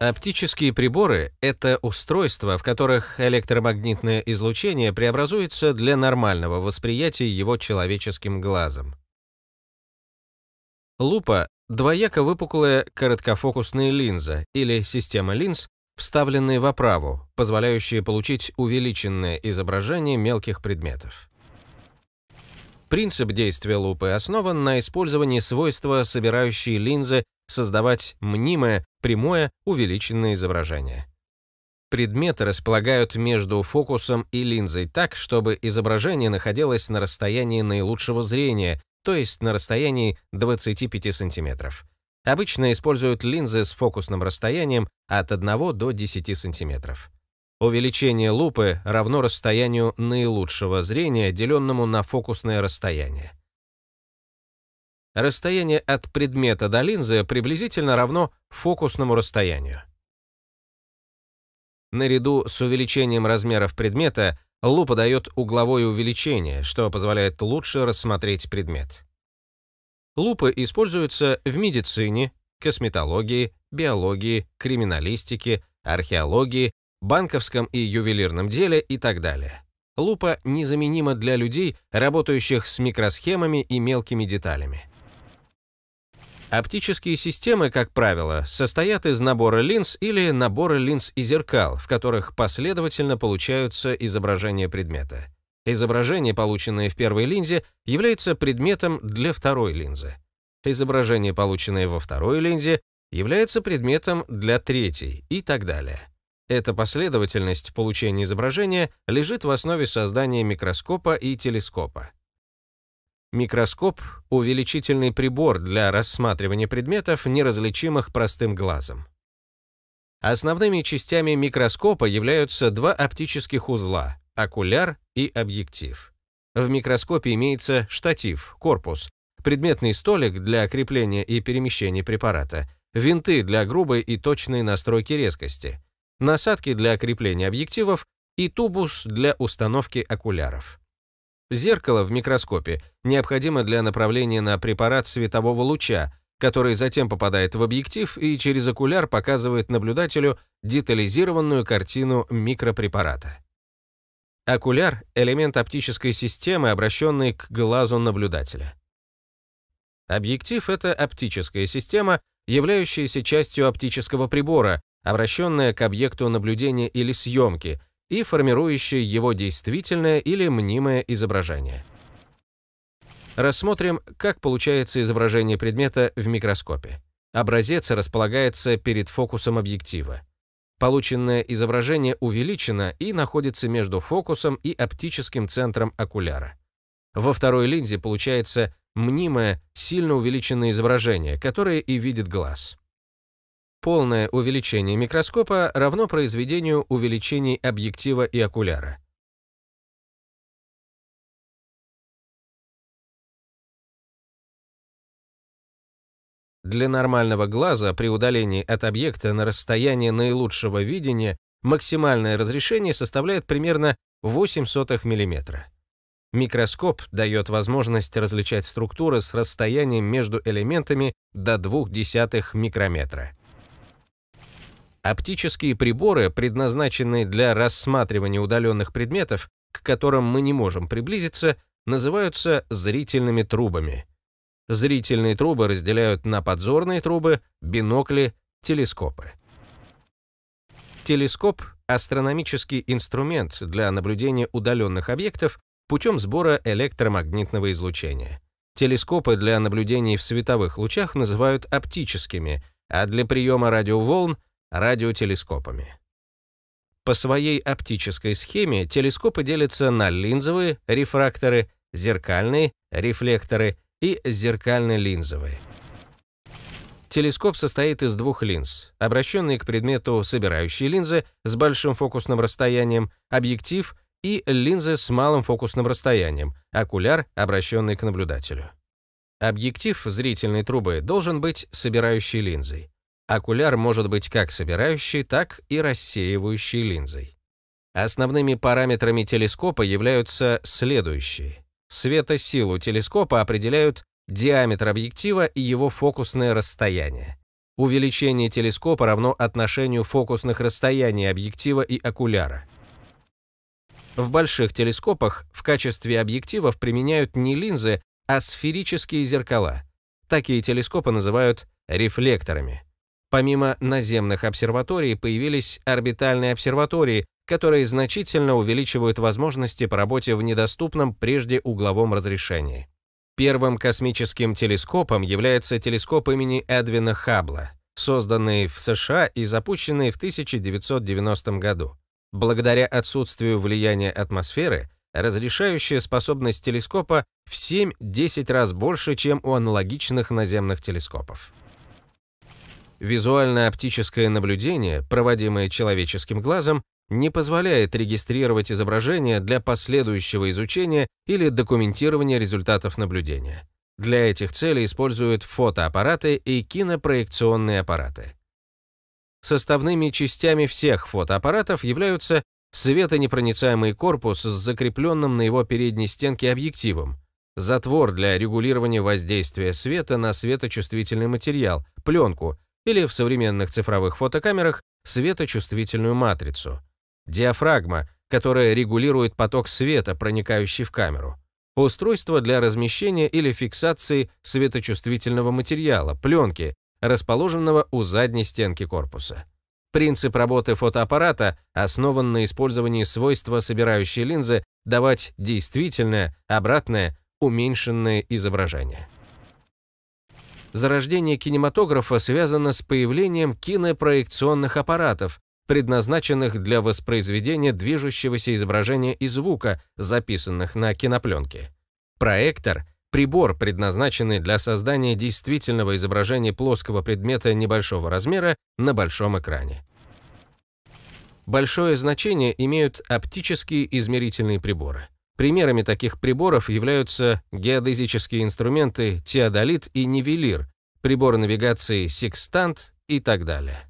Оптические приборы — это устройства, в которых электромагнитное излучение преобразуется для нормального восприятия его человеческим глазом. Лупа — двояко выпуклая короткофокусная линза или система линз, вставленные в оправу, позволяющие получить увеличенное изображение мелких предметов. Принцип действия лупы основан на использовании свойства собирающей линзы создавать мнимое, прямое, увеличенное изображение. Предметы располагают между фокусом и линзой так, чтобы изображение находилось на расстоянии наилучшего зрения, то есть на расстоянии 25 сантиметров. Обычно используют линзы с фокусным расстоянием от 1 до 10 сантиметров. Увеличение лупы равно расстоянию наилучшего зрения, деленному на фокусное расстояние. Расстояние от предмета до линзы приблизительно равно фокусному расстоянию. Наряду с увеличением размеров предмета лупа дает угловое увеличение, что позволяет лучше рассмотреть предмет. Лупы используются в медицине, косметологии, биологии, криминалистике, археологии, банковском и ювелирном деле и так далее. Лупа незаменима для людей, работающих с микросхемами и мелкими деталями. Оптические системы, как правило, состоят из набора линз или набора линз и зеркал, в которых последовательно получаются изображения предмета. Изображение, полученное в первой линзе, является предметом для второй линзы. Изображение, полученное во второй линзе, является предметом для третьей и так далее. Эта последовательность получения изображения лежит в основе создания микроскопа и телескопа. Микроскоп – увеличительный прибор для рассматривания предметов, неразличимых простым глазом. Основными частями микроскопа являются два оптических узла – окуляр и объектив. В микроскопе имеется штатив, корпус, предметный столик для крепления и перемещения препарата, винты для грубой и точной настройки резкости, насадки для крепления объективов и тубус для установки окуляров. Зеркало в микроскопе необходимо для направления на препарат светового луча, который затем попадает в объектив и через окуляр показывает наблюдателю детализированную картину микропрепарата. Окуляр — элемент оптической системы, обращенный к глазу наблюдателя. Объектив — это оптическая система, являющаяся частью оптического прибора, обращенная к объекту наблюдения или съемки, и формирующие его действительное или мнимое изображение. Рассмотрим, как получается изображение предмета в микроскопе. Образец располагается перед фокусом объектива. Полученное изображение увеличено и находится между фокусом и оптическим центром окуляра. Во второй линзе получается мнимое, сильно увеличенное изображение, которое и видит глаз. Полное увеличение микроскопа равно произведению увеличений объектива и окуляра. Для нормального глаза при удалении от объекта на расстояние наилучшего видения максимальное разрешение составляет примерно 0,08 мм. Микроскоп дает возможность различать структуры с расстоянием между элементами до 0,2 микрометра. Оптические приборы, предназначенные для рассматривания удаленных предметов, к которым мы не можем приблизиться, называются зрительными трубами. Зрительные трубы разделяют на подзорные трубы, бинокли, телескопы. Телескоп — астрономический инструмент для наблюдения удаленных объектов путем сбора электромагнитного излучения. Телескопы для наблюдений в световых лучах называют оптическими, а для приема радиоволн — радиотелескопами. По своей оптической схеме телескопы делятся на линзовые, рефракторы, зеркальные, рефлекторы и зеркально-линзовые. Телескоп состоит из двух линз, обращенные к предмету собирающей линзы с большим фокусным расстоянием, объектив и линзы с малым фокусным расстоянием, окуляр, обращенный к наблюдателю. Объектив зрительной трубы должен быть собирающей линзой. Окуляр может быть как собирающей, так и рассеивающей линзой. Основными параметрами телескопа являются следующие. Светосилу телескопа определяют диаметр объектива и его фокусное расстояние. Увеличение телескопа равно отношению фокусных расстояний объектива и окуляра. В больших телескопах в качестве объективов применяют не линзы, а сферические зеркала. Такие телескопы называют рефлекторами. Помимо наземных обсерваторий появились орбитальные обсерватории, которые значительно увеличивают возможности по работе в недоступном прежде угловом разрешении. Первым космическим телескопом является телескоп имени Эдвина Хаббла, созданный в США и запущенный в 1990 году. Благодаря отсутствию влияния атмосферы, разрешающая способность телескопа в 7-10 раз больше, чем у аналогичных наземных телескопов. Визуально-оптическое наблюдение, проводимое человеческим глазом, не позволяет регистрировать изображение для последующего изучения или документирования результатов наблюдения. Для этих целей используют фотоаппараты и кинопроекционные аппараты. Составными частями всех фотоаппаратов являются светонепроницаемый корпус с закрепленным на его передней стенке объективом, затвор для регулирования воздействия света на светочувствительный материал, пленку, или в современных цифровых фотокамерах светочувствительную матрицу, диафрагма, которая регулирует поток света, проникающий в камеру, устройство для размещения или фиксации светочувствительного материала, пленки, расположенного у задней стенки корпуса. Принцип работы фотоаппарата основан на использовании свойства собирающей линзы давать действительное, обратное, уменьшенное изображение зарождение кинематографа связано с появлением кинопроекционных аппаратов, предназначенных для воспроизведения движущегося изображения и звука, записанных на кинопленке. Проектор — прибор, предназначенный для создания действительного изображения плоского предмета небольшого размера на большом экране. Большое значение имеют оптические измерительные приборы — Примерами таких приборов являются геодезические инструменты «Теодолит» и «Нивелир», приборы навигации «Секстант» и так далее.